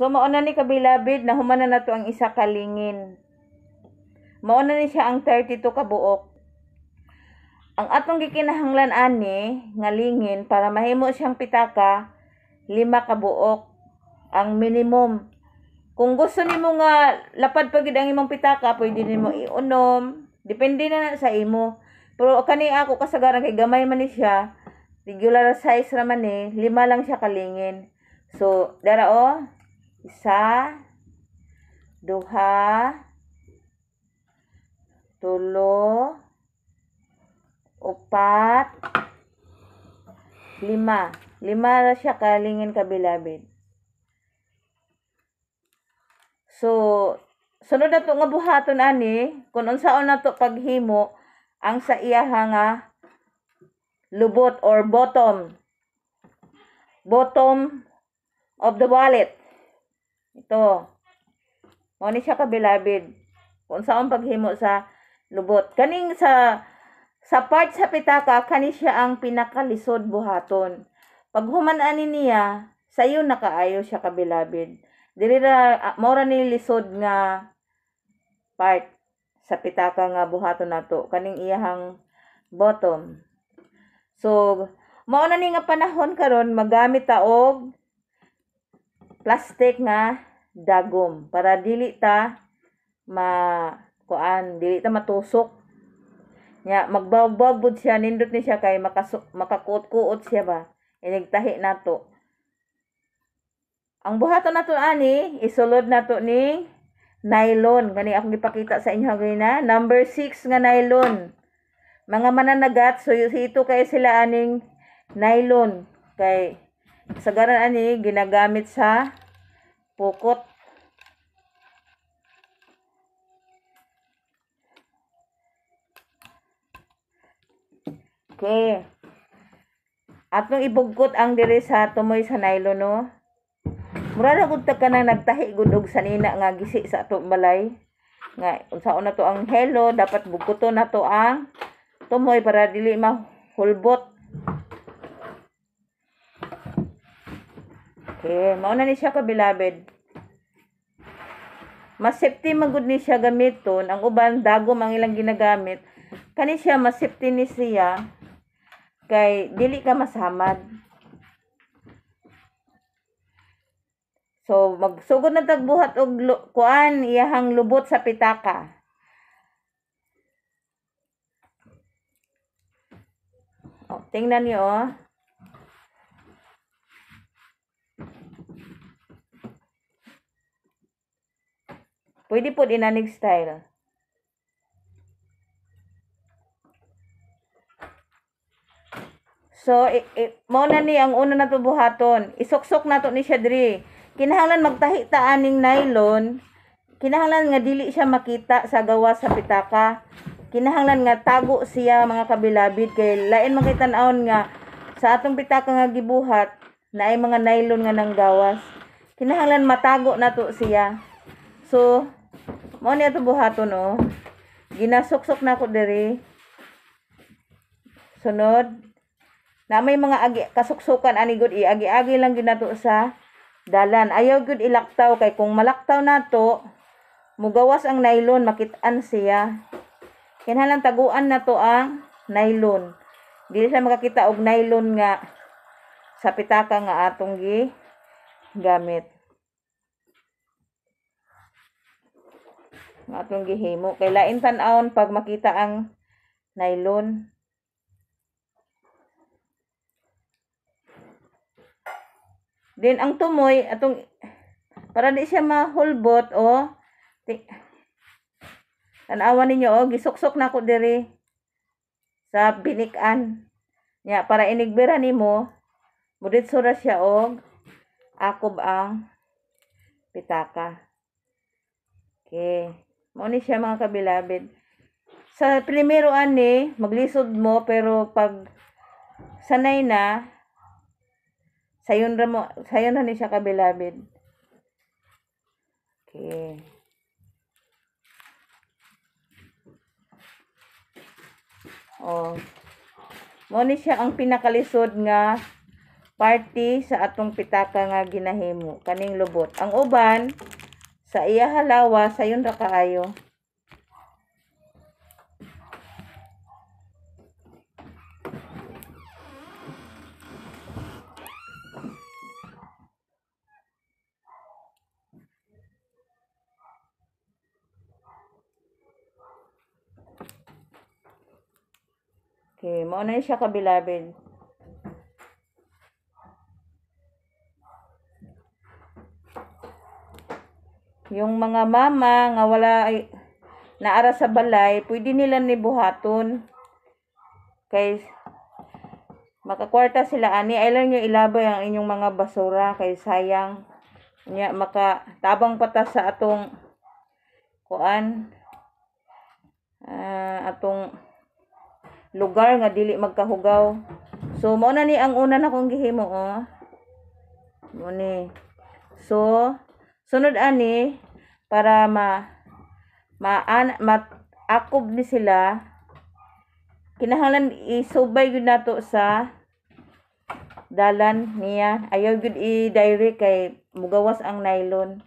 So, mauna ni kabilabid na humana na to ang isa kalingin. Mauna ni siya ang 32 kabuok. Ang atong gikinahanglan ani nga lingin para mahimo siyang pitaka, lima kabuok ang minimum. Kung gusto nimo nga lapad pa gid ang imong pitaka, pwede nimo iunom. Depende na, na sa imo. Pero kani ako kasagaran kay gamay man ni siya. Regular size ra man ni, lima lang siya kalingin. So, dara o, isa, duha, tulo, upat, lima. Lima na siya kalingin kabilabid. So, sunod na to nga buhaton ani, kung unsaon na to paghimo, ang sa iyaha nga lubot or bottom. Bottom of the wallet. Ito. Mao ni siya kabilabid. Kung saon paghimo sa lubot. Kaning sa sa part sa pitaka kani siya ang pinakalisod buhaton. Pag human-ani niya, sayo nakaayo siya kabilabid. Dili ra mora ni lisod nga part sa pitaka nga buhaton nato kaning iyahang bottom. So, mao na ni nga panahon karon magamit ta og plastic nga dagom para dili ta ma kuan dili ta matusok nya magbababod siya nindot ni siya kay makasuk makakuot-kuot siya ba inigtahi nato ang buhaton nato ani isulod nato ning nylon gani akong ipakita sa inyo na number 6 nga nylon mga mananagat so ito kay sila aning nylon kay sa ganan ani ginagamit sa pukot Okay. Atong ibugkot ang dire sa tumoy sa nylon no. Mura ra gud ka nang nagtahi gud og sanina nga gisi sa atong balay. Nga unsaon na to ang hello dapat bugkoton na to ang tumoy para dili mahulbot Okay, mauna ni siya ka beloved. Mas safety magud ni siya gamiton ang uban dago mang ilang ginagamit. Kani siya mas safety ni siya kay dili ka masamad. So magsugod na tagbuhat og kuan iyahang lubot sa pitaka. Oh, tingnan niyo oh. Pwede po dinanig style. So, mo na ni ang una nato buhaton. Isuksok nato ni siya Kinahanglan magtahi ta aning nylon. Kinahanglan nga dili siya makita sa gawas sa pitaka. Kinahanglan nga tago siya mga kabilabid kay lain makita-aon nga sa atong pitaka nga gibuhat na ay mga nylon nga nang gawas. Kinahanglan matago nato siya. So, mo ni ato buhaton no. Ginasuksok na ko diri. Sunod, na may mga agi, kasuksukan ani gud iagi-agi lang ginato sa dalan. Ayaw gud ilaktaw kay kung malaktaw nato, mugawas ang nylon makit-an siya. kinahanglan taguan nato ang nylon. Dili sa makakita og nylon nga sa pitaka nga atong gi gamit. ng atong gihimo kay lain tan-awon pag makita ang nylon Then ang tumoy atong para di siya mahulbot o tanawan ninyo o gisuksok na ko diri sa binikan Ya, para inigbira nimo mudit sura siya o akob ang pitaka. Okay. Muna siya mga kabilabid. Sa primero ani, maglisod mo pero pag sanay na sayon ra mo sayon na ni siya kabilabid. Okay. Oh. Mo siya ang pinakalisod nga party sa atong pitaka nga ginahimo kaning lubot. Ang uban sa iya halawa sayon ra kaayo Okay, mo na siya kabilabid. yung mga mama nga wala ay naara sa balay, pwede nila ni buhaton. Kay makakwarta sila ani ay lang ilabay ang inyong mga basura kay sayang nya maka tabang pata sa atong kuan uh, atong lugar nga dili magkahugaw. So mo na ni ang una na kong gihimo oh. Mo ni. So Sunod ani para ma maan mat akob ni sila kinahanglan isubay gud nato sa dalan niya ayaw gud i-diary kay mugawas ang nylon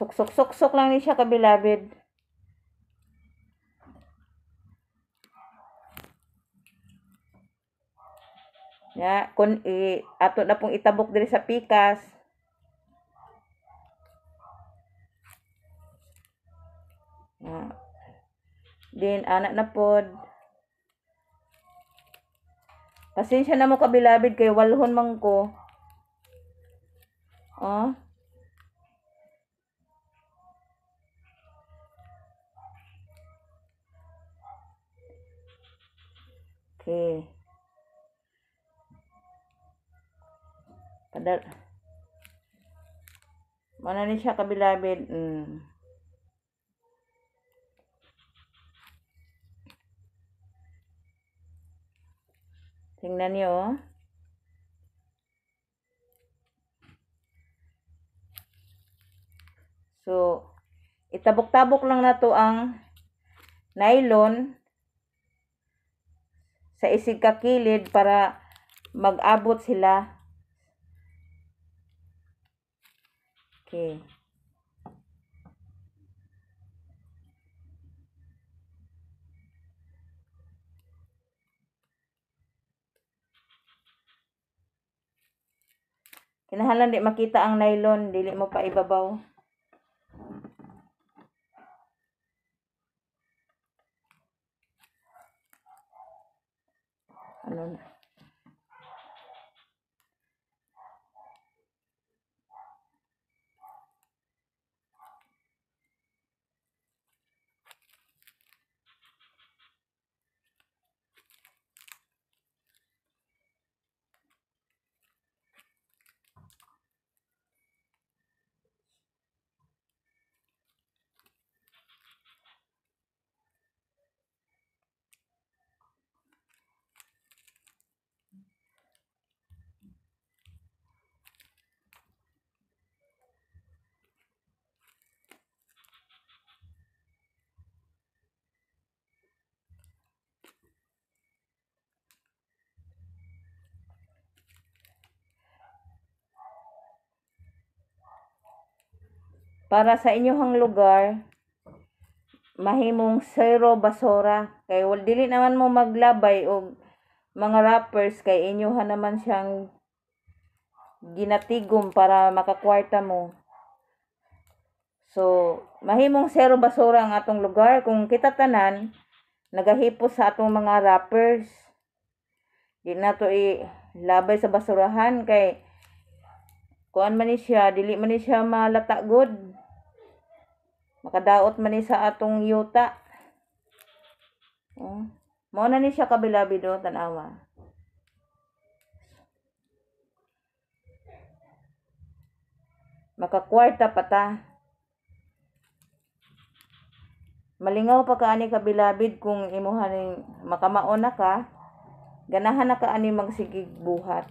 suk suk suk suk lang ni siya kabilabid Nga, kun, i, ato na pong itabok diri sa pikas. Nga. Din, anak na pod. Pasensya na mo kabilabid kay walhon man ko. Oh. Okay. Madal. Mana ni siya kabilabid. Mm. Tingnan niyo oh. So, itabok-tabok lang na to ang nylon sa isig kakilid para mag-abot sila Okay. Kinahalan di makita ang nylon, dili mo pa ibabaw. Ano na? para sa inyohang lugar mahimong zero basura kay well, dili naman mo maglabay og mga rappers kay inyoha naman siyang ginatigom para makakwarta mo so mahimong zero basura ang atong lugar kung kita tanan nagahipos sa atong mga rappers di na to i labay sa basurahan kay kuan man ni siya dili man ni siya malatagod Makadaot man ni sa atong yuta. Oh. mo na ni siya kabilabi do tanawa. Makakwarta pa ta. Malingaw pa ka ani kabilabid kung imuha ni makamaon na ka. Ganahan na ka ani magsigig buhat.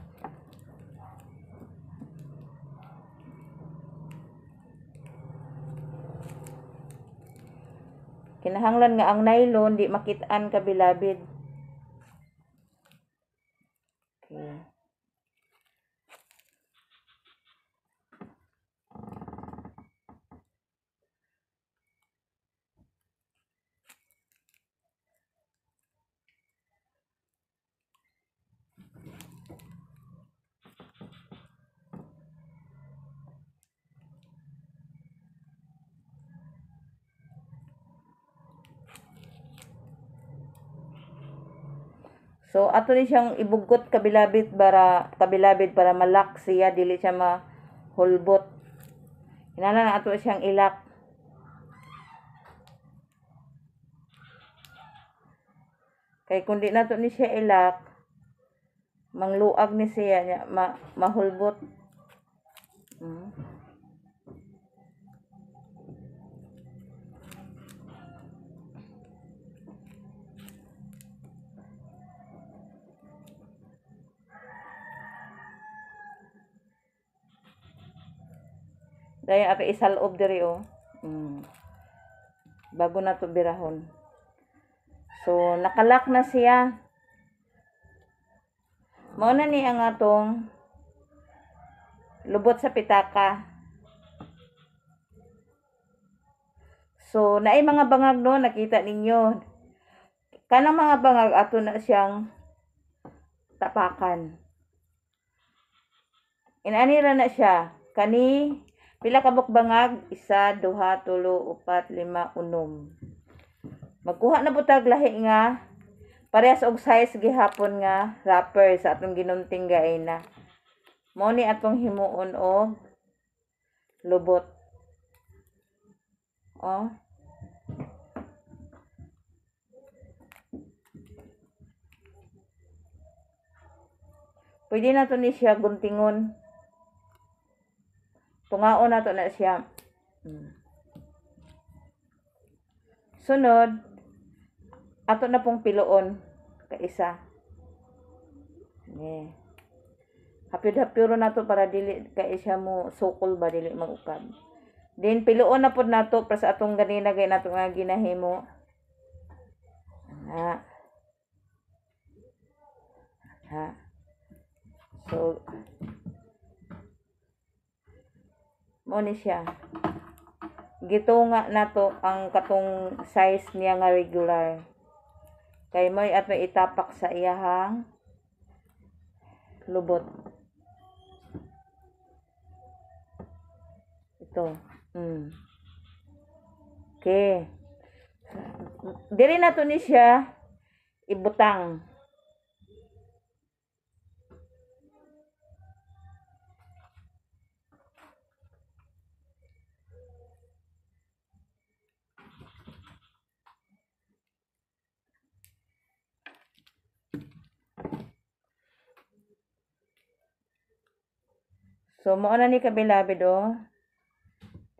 Kinahanglan nga ang nylon, di makitaan kabilabid. Okay. So ato ni siyang ibugkot kabilabit para kabilabit para malak siya dili siya mahulbot. Inala na ato siyang ilak. Kay kundi nato ni siya ilak, mangluag ni siya niya ma, mahulbot. Mm. Dahil ako isalob diri o. Oh. Mm. Bago na to birahon. So, nakalak na siya. Mauna ni ang atong lubot sa pitaka. So, naay mga bangag no, nakita ninyo. Kanang mga bangag, ato na siyang tapakan. Inanira na siya. Kani, Pila ka bukbangag? Isa, duha, tulo, upat, lima, unom. Magkuha na butag lahi nga. Parehas og size gihapon nga wrapper sa atong ginunting gaina. Mo ni atong himuon o lubot. Oh. Pwede na to ni siya guntingon. Pungaon na to na siya. Hmm. Sunod, ato na pong piloon kaisa. Yeah. Hapid-hapiro na to para dili ka isa mo sukol ba dili magukab. Then piloon na pud nato para sa atong ganina gay nato nga ginahimo. Ha. Ha. So mo ni siya gitunga na to ang katong size niya nga regular kay mo at may itapak sa iyahang lubot ito mm. okay diri na to ni siya ibutang So, mo na ni kabilabid, oh.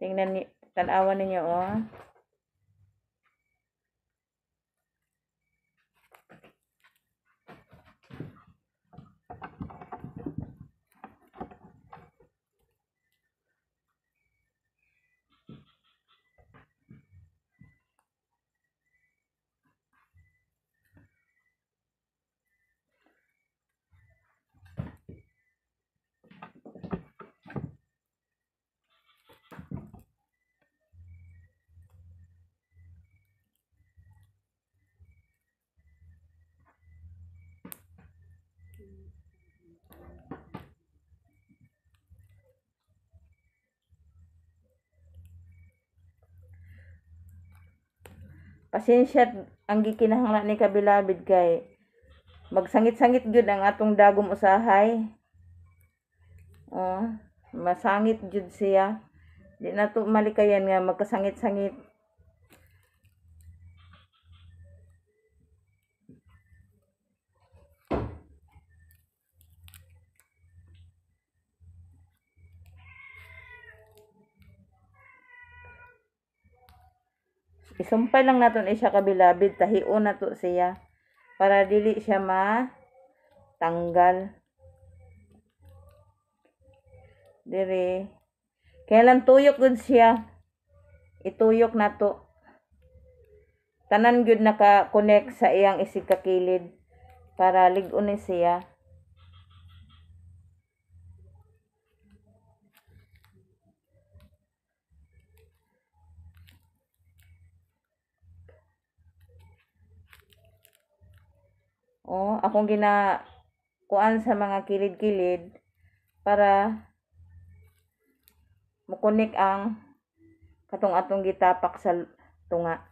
Tingnan ni, tanawan ninyo, oh. Pasensya ang gikinahanglan ni kabilabid kay magsangit-sangit jud ang atong dagom usahay. Oh, masangit jud siya. Di na to malikayan nga magkasangit-sangit. Isumpay lang naton isya kabilabid, tahiun na to siya para dili siya ma tanggal. Dire. Kailan tuyok gud siya? Ituyok na to. Tanan gud naka-connect sa iyang isig kakilid para ligon siya. akong gina kuan sa mga kilid-kilid para mukunik ang katong atong gitapak sa tunga.